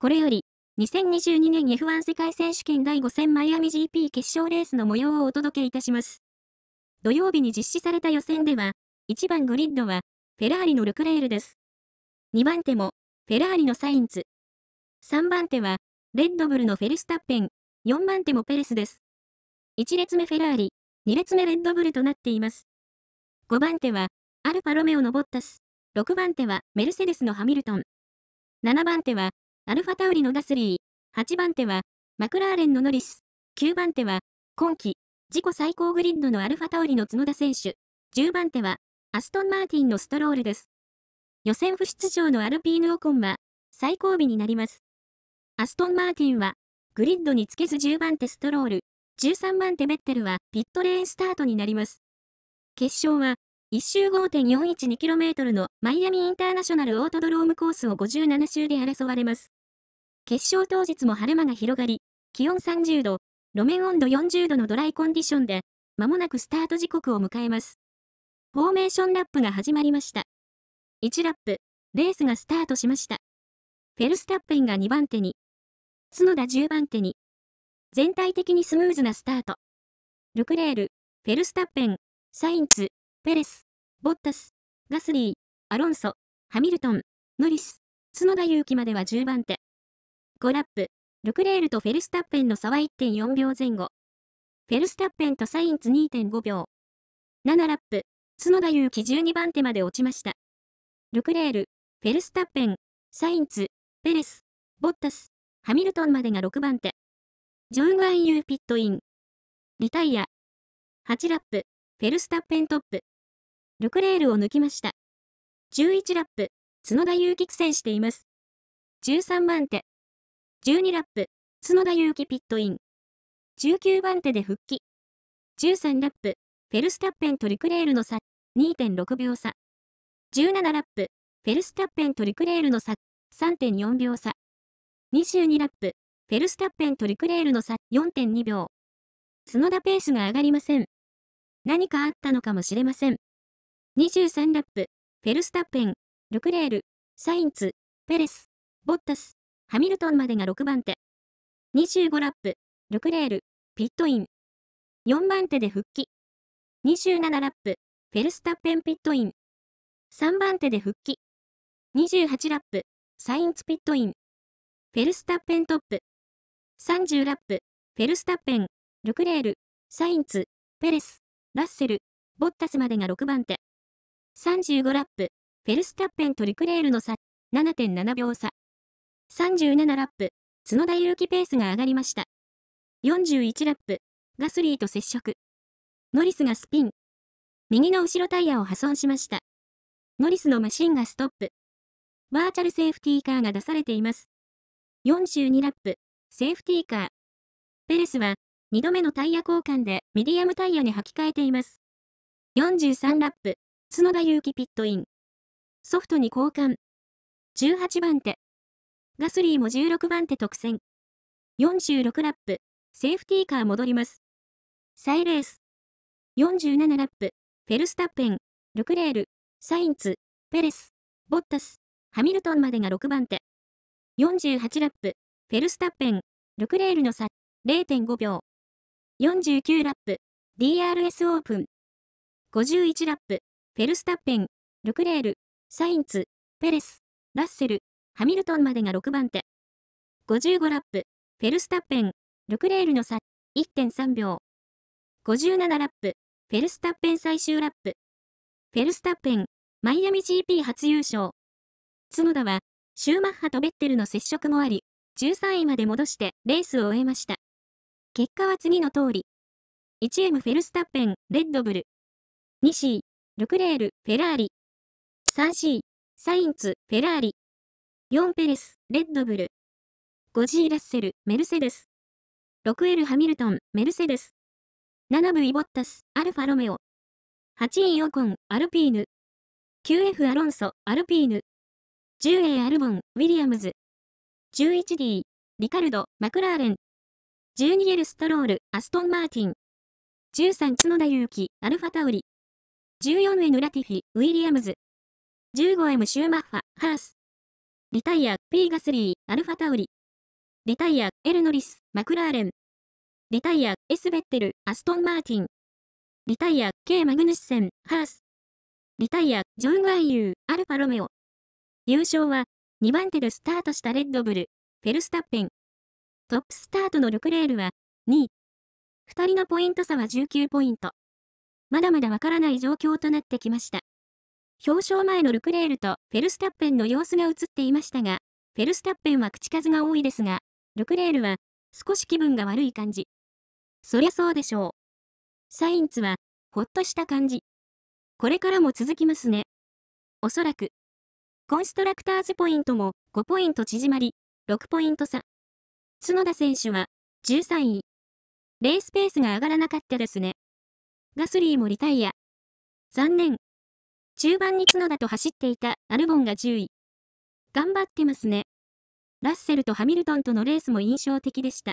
これより、2022年 F1 世界選手権第5戦マイアミ GP 決勝レースの模様をお届けいたします。土曜日に実施された予選では、1番グリッドは、フェラーリのルクレールです。2番手も、フェラーリのサインツ。3番手は、レッドブルのフェルスタッペン、4番手もペレスです。1列目フェラーリ、2列目レッドブルとなっています。5番手は、アルファロメオのボッタス、6番手はメルセデスのハミルトン。7番手は、アルファタウリのガスリー、8番手は、マクラーレンのノリス、9番手は、今季、自己最高グリッドのアルファタウリの角田選手、10番手は、アストン・マーティンのストロールです。予選不出場のアルピーヌ・オコンは、最後尾になります。アストン・マーティンは、グリッドにつけず10番手ストロール、13番手ベッテルはピットレーンスタートになります。決勝は、1周 5.412km のマイアミインターナショナルオートドロームコースを57周で争われます。決勝当日も晴れ間が広がり、気温30度、路面温度40度のドライコンディションで、間もなくスタート時刻を迎えます。フォーメーションラップが始まりました。1ラップ、レースがスタートしました。フェルスタッペンが2番手に、角田10番手に、全体的にスムーズなスタート。ルクレール、フェルスタッペン、サインツ、ペレス、ボッタス、ガスリー、アロンソ、ハミルトン、ノリス、角田祐希までは10番手。5ラップ、ルクレールとフェルスタッペンの差は1.4秒前後。フェルスタッペンとサインツ2.5秒。7ラップ、角田祐希12番手まで落ちました。ルクレール、フェルスタッペン、サインツ、ペレス、ボッタス、ハミルトンまでが6番手。ジョン・ワン・ユー・ピット・イン。リタイア。8ラップ、フェルスタッペントップ。ルクレールを抜きました。11ラップ、角田祐希苦戦しています。13番手。12ラップ、角田祐希ピットイン。19番手で復帰。13ラップ、フェルスタッペンとリクレールの差、2.6秒差。17ラップ、フェルスタッペンとリクレールの差、3.4秒差。22ラップ、フェルスタッペンとリクレールの差、4.2秒。角田ペースが上がりません。何かあったのかもしれません。23ラップ、フェルスタッペン、ルクレール、サインツ、ペレス、ボッタス、ハミルトンまでが6番手。25ラップ、ルクレール、ピットイン。4番手で復帰。27ラップ、フェルスタッペンピットイン。3番手で復帰。28ラップ、サインツピットイン。フェルスタッペントップ。30ラップ、フェルスタッペン、ルクレール、サインツ、ペレス、ラッセル、ボッタスまでが6番手。35ラップ、フェルスタッペンとルクレールの差、7.7秒差。37ラップ、角田祐希ペースが上がりました。41ラップ、ガスリーと接触。ノリスがスピン。右の後ろタイヤを破損しました。ノリスのマシンがストップ。バーチャルセーフティーカーが出されています。42ラップ、セーフティーカー。ペレスは、2度目のタイヤ交換でミディアムタイヤに履き替えています。43ラップ、角田祐希ピットイン。ソフトに交換。18番手、ガスリーも16番手特選。46ラップ、セーフティーカー戻ります。イレース。47ラップ、フェルスタッペン、ルクレール、サインツ、ペレス、ボッタス、ハミルトンまでが6番手。48ラップ、フェルスタッペン、ルクレールの差、0.5秒。49ラップ、DRS オープン。51ラップ、フェルスタッペン、ルクレール、サインツ、ペレス、ラッセル、ハミルトンまでが6番手。55ラップ、フェルスタッペン、ルクレールの差、1.3秒。57ラップ、フェルスタッペン最終ラップ。フェルスタッペン、マイアミ GP 初優勝。角田は、シューマッハとベッテルの接触もあり、13位まで戻してレースを終えました。結果は次の通り。1M フェルスタッペン、レッドブル。2C、ルクレール、フェラーリ。3C、サインツ、フェラーリ。4ペレス、レッドブル。5G ラッセル、メルセデス。6L ハミルトン、メルセデス。7部イボッタス、アルファロメオ。8位オコン、アルピーヌ。9F アロンソ、アルピーヌ。10A アルボン、ウィリアムズ。11D、リカルド、マクラーレン。12L ストロール、アストン・マーティン。13角田祐希、アルファタウリ。14N ラティフィ、ウィリアムズ。15M シューマッファ、ハース。リタイア、P ガスリー、アルファタウリ。リタイア、エルノリス、マクラーレン。リタイア、S ベッテル、アストン・マーティン。リタイア、K マグヌッセン、ハース。リタイア、ジョン・ワイユー、アルファ・ロメオ。優勝は、2番手でスタートしたレッドブル、フェルスタッペン。トップスタートのルクレールは、2位。2人のポイント差は19ポイント。まだまだわからない状況となってきました。表彰前のルクレールとフェルスタッペンの様子が映っていましたが、フェルスタッペンは口数が多いですが、ルクレールは少し気分が悪い感じ。そりゃそうでしょう。サインツはほっとした感じ。これからも続きますね。おそらく。コンストラクターズポイントも5ポイント縮まり、6ポイント差。角田選手は13位。レースペースが上がらなかったですね。ガスリーもリタイア。残念。中盤に角田と走っていたアルボンが10位。頑張ってますね。ラッセルとハミルトンとのレースも印象的でした。